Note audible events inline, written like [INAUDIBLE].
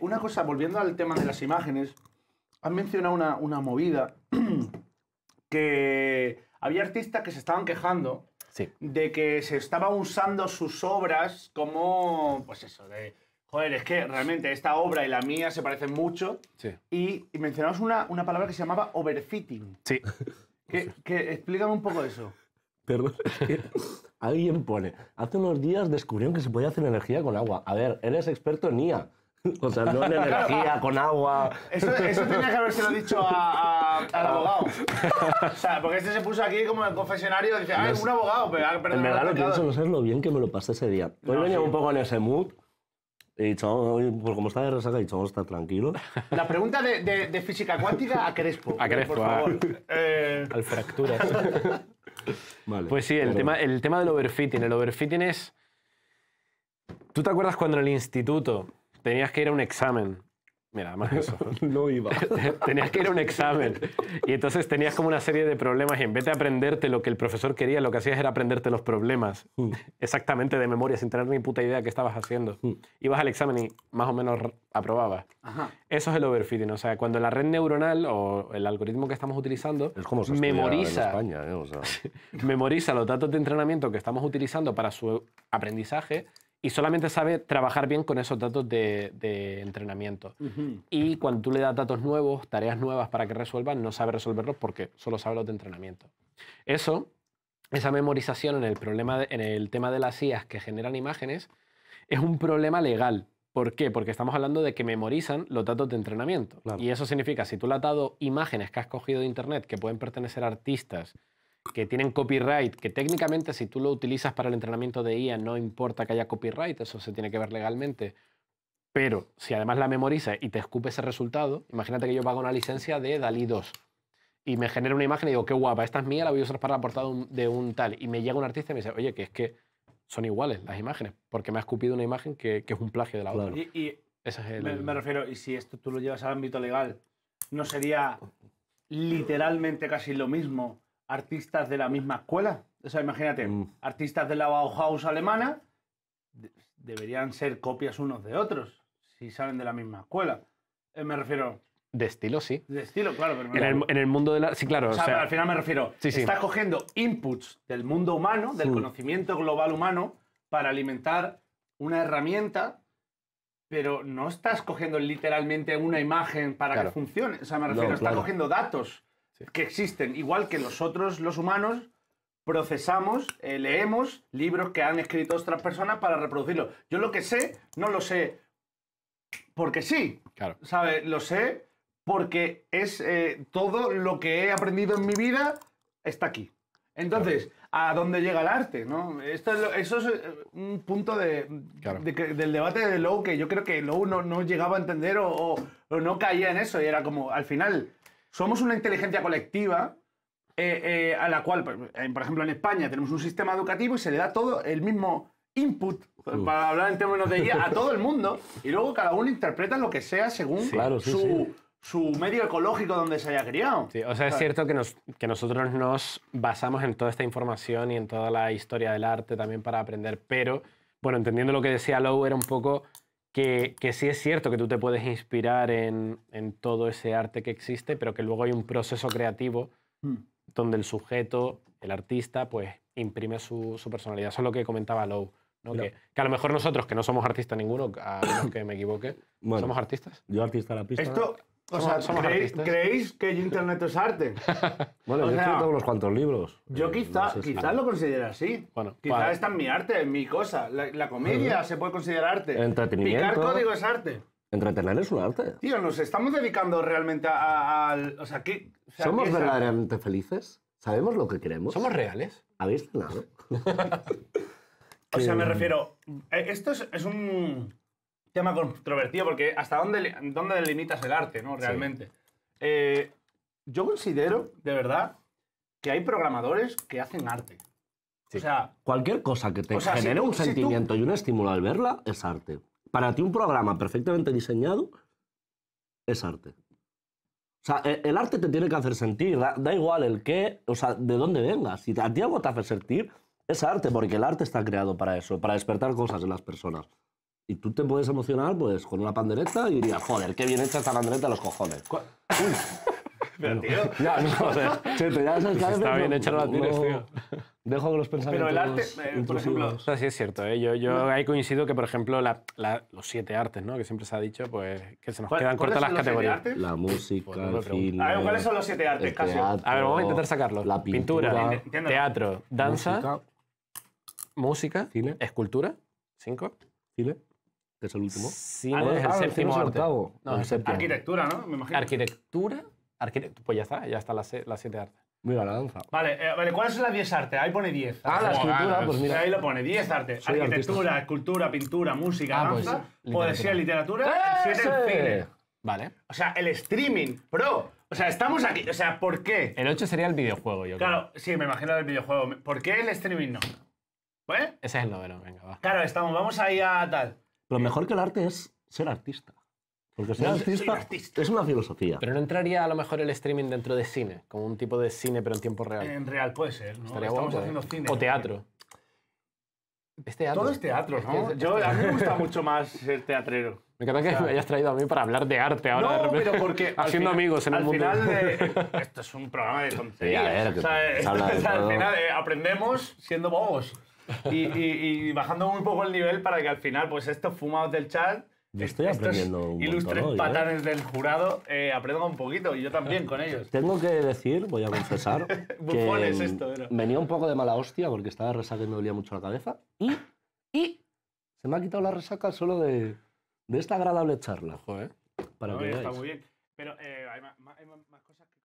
una cosa, volviendo al tema de las imágenes, han mencionado una, movida [CLEARS THROAT] que había artistas que se estaban quejando de que se estaban usando sus obras como, pues eso, de... Joder, es que realmente esta obra y la mía se parecen mucho. Y, mencionamos una, palabra que se llamaba overfitting. Sí. Que, explícame un poco eso. Perdón, alguien pone, hace unos días descubrieron que se podía hacer energía con agua. A ver, eres experto en IA. [LAUGHS] O sea, no en energía, con agua. Eso, eso tenía que haberse lo dicho al ah. abogado. O sea, porque este se puso aquí como en el confesionario y dice, ay, pues, un abogado, pero ah, En verdad lo pienso, no sabes lo bien que me lo pasé ese día. Hoy venía un poco en ese mood. Y dicho, oh, pues como está de resaca, y dicho, oh, está tranquilo. [LAUGHS] La pregunta de, física cuántica a Crespo. A Crespo, por favor. Ah. Eh, al fractura. [LAUGHS] vale, pues sí, el, tema, el tema del overfitting. El overfitting es. ¿Tú te acuerdas cuando en el instituto tenías que ir a un examen. Mira, más eso. no [LAUGHS] iba. [LAUGHS] tenías que ir a un examen. Y entonces tenías como una serie de problemas y en vez de aprenderte lo que el profesor quería, lo que hacías era aprenderte los problemas. Mm. Exactamente de memoria, sin tener ni puta idea de qué estabas haciendo. Mm. Ibas al examen y más o menos aprobabas. Eso es el overfitting. O sea, cuando la red neuronal o el algoritmo que estamos utilizando es como memoriza, en España, ¿eh? o sea. [LAUGHS] memoriza los datos de entrenamiento que estamos utilizando para su aprendizaje, y solamente sabe trabajar bien con esos datos de, entrenamiento. Y cuando tú le das datos nuevos, tareas nuevas para que resuelvan, no sabe resolverlos porque solo sabe los de entrenamiento. Eso, esa memorización en el, problema en el tema de las IAS que generan imágenes, es un problema legal. ¿Por qué? Porque estamos hablando de que memorizan los datos de entrenamiento. Y eso significa, si tú le has dado imágenes que has cogido de Internet que pueden pertenecer a artistas, que tienen copyright, que técnicamente si tú lo utilizas para el entrenamiento de IA no importa que haya copyright, eso se tiene que ver legalmente, pero si además la memoriza y te escupe ese resultado, imagínate que yo pago una licencia de Dalí 2 y me genera una imagen y digo, qué guapa, esta es mía, la voy a usar para la portada de un tal, y me llega un artista y me dice, oye, que es que son iguales las imágenes, porque me ha escupido una imagen que, es un plagio de la otra. Y, me refiero, y si esto tú lo llevas al ámbito legal, ¿no sería literalmente casi lo mismo artistas de la misma escuela. O sea, imagínate, mm. artistas de la Bauhaus alemana deberían ser copias unos de otros, si salen de la misma escuela. Eh, me refiero... De estilo, sí. De estilo, claro. en, el, mundo de la... Sí, claro. al final me refiero, sí, sí. estás cogiendo inputs del mundo humano, del mm. conocimiento global humano, para alimentar una herramienta, pero no estás cogiendo literalmente una imagen para que funcione. O sea, me refiero, estás cogiendo datos que existen, igual que nosotros los humanos procesamos, eh, leemos libros que han escrito otras personas para reproducirlos. Yo lo que sé, no lo sé porque sí, claro. Lo sé porque es eh, todo lo que he aprendido en mi vida está aquí. Entonces, ¿a dónde llega el arte? ¿no? Esto eso es eh, un punto de, del debate de Lowe que yo creo que Lowe no, no llegaba a entender o, no caía en eso y era como, al final, somos una inteligencia colectiva eh, eh, a la cual, por ejemplo, en España tenemos un sistema educativo y se le da todo el mismo input, eh, para hablar en términos de guía, a todo el mundo y luego cada uno interpreta lo que sea según su... su medio ecológico donde se haya criado. Sí, o sea, es cierto que, nos, que nosotros nos basamos en toda esta información y en toda la historia del arte también para aprender, pero, bueno, entendiendo lo que decía Lowe, era un poco que, sí es cierto que tú te puedes inspirar en, todo ese arte que existe, pero que luego hay un proceso creativo hmm. donde el sujeto, el artista, pues imprime su, personalidad. Eso es lo que comentaba Lowe. Que, que, a lo mejor nosotros, que no somos artistas ninguno, a que me equivoque, ¿somos artistas? Yo artista la pista. O sea, ¿creéis, ¿creéis que Internet es arte? [LAUGHS] bueno, o yo he escrito unos cuantos libros. Yo eh, quizá, quizá lo considero así. Bueno, quizá es está mi arte, en mi cosa. La, comedia se puede considerar arte. Entretenimiento. Picar código es arte. Entretener es un arte. Tío, nos estamos dedicando realmente a, al... O sea, ¿qué, ¿Somos verdaderamente felices? ¿Sabemos lo que queremos? ¿Somos reales? ¿Habéis cenado? [LAUGHS] o sea, me refiero... Eh, esto es un tema controvertido porque hasta dónde, dónde delimitas el arte, ¿no? Realmente. Eh, yo considero, de verdad, que hay programadores que hacen arte. O sea, cualquier cosa que te genere un sentimiento y un estímulo al verla es arte. Para ti un programa perfectamente diseñado es arte. O sea, e, el arte te tiene que hacer sentir, da igual el qué, o sea, de dónde vengas. Si a ti algo te hace sentir, es arte, porque el arte está creado para eso, para despertar cosas en las personas. Y tú te puedes emocionar pues con una pandereta y dirías, joder, qué bien hecha esta pandereta los cojones. Pero, [LAUGHS] tío. Ya, no, o ya pues Está bien hecha, no la tío. Dejo los pensamientos. Pero el arte, eh, por ejemplo. sí es cierto, ¿eh? yo, yo ahí coincido que, por ejemplo, los siete artes, ¿no? Que siempre se ha dicho, pues que se nos quedan cortas las categorías. La pues, música, el cine. A ver, ¿cuáles son los siete artes, casi? a ver, vamos a intentar sacarlos. La pintura, pintura teatro, danza, música, cine, escultura, cinco. cine que es el último. Sí, ah, es el séptimo. octavo. No, el séptimo. Arquitectura, ¿no? Me imagino. Arquitectura. pues ya está, ya está las la siete artes. muy la danza. Vale, eh, vale ¿cuáles son las 10 artes? Ahí pone diez. Ah, la escultura, ah, pues mira. Ahí lo pone, Diez artes. Arquitectura, escultura, pintura, música, ah, danza, pues, poesía, literatura, es el 7 cine. Vale. O sea, el streaming, pro. O sea, estamos aquí. O sea, ¿por qué? El 8 sería el videojuego, yo creo. Claro, sí, me imagino el videojuego. ¿Por qué el streaming no? ¿Eh? Ese es el noveno, venga, va. Claro, estamos, vamos ahí a tal. Lo mejor que el arte es ser artista. Porque ser artista, es una filosofía. Pero no entraría a lo mejor el streaming dentro de cine, como un tipo de cine pero en tiempo real. En real puede ser, ¿no? Estamos haciendo ¿eh? cine. O teatro. Es teatro. Todo es teatro, ¿no? a mí me gusta [LAUGHS] mucho más ser teatrero. Me encanta que me hayas traído a mí para hablar de arte ahora. de repente, pero porque haciendo amigos en el mundo. Al final, de, [LAUGHS] esto es un programa de tonterías. a ver, o sea, [LAUGHS] al final eh, aprendemos siendo bobos y, bajando un poco el nivel para que al final, pues estos fumados del chat, estoy aprendiendo estos ilustres ¿eh? patanes del jurado, eh, un poquito y yo también con ellos. Tengo que decir, voy a confesar, [LAUGHS] que venía un poco de mala hostia porque estaba resaca y me dolía mucho la cabeza y, y se me ha quitado la resaca solo de, de esta agradable charla. Joder. Para está muy bien. Pero eh, hay, más, hay más cosas que...